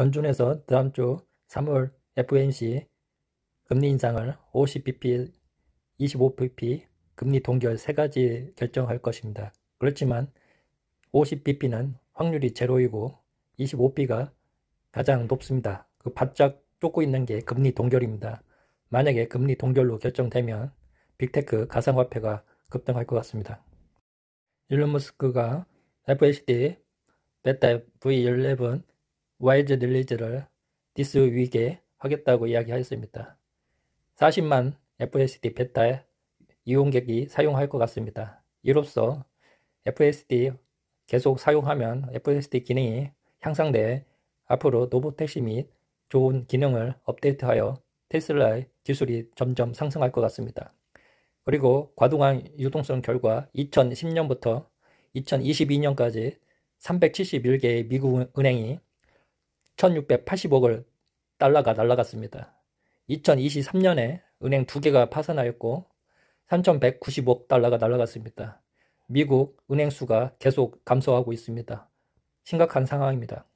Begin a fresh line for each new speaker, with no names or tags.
연준에서 다음 주 3월 FOMC 금리 인상을 50bp, 25bp 금리 동결 세 가지 결정할 것입니다. 그렇지만 50bp는 확률이 제로이고 25bp가 가장 높습니다. 그 바짝 쫓고 있는 게 금리 동결입니다. 만약에 금리 동결로 결정되면 빅테크 가상화폐가 급등할 것 같습니다. 일론 머스크가 FHD 베타 V11 와이즈 릴리즈를 디스 위기에 하겠다고 이야기하였습니다. 40만 FSD 베타 이용객이 사용할 것 같습니다. 이로써 FSD 계속 사용하면 FSD 기능이 향상돼 앞으로 노보택시 및 좋은 기능을 업데이트하여 테슬라의 기술이 점점 상승할 것 같습니다. 그리고 과도한 유동성 결과 2010년부터 2022년까지 371개의 미국 은행이 1680억을 달러가 날라갔습니다. 2023년에 은행 두 개가 파산하였고 3195억 달러가 날라갔습니다. 미국 은행 수가 계속 감소하고 있습니다. 심각한 상황입니다.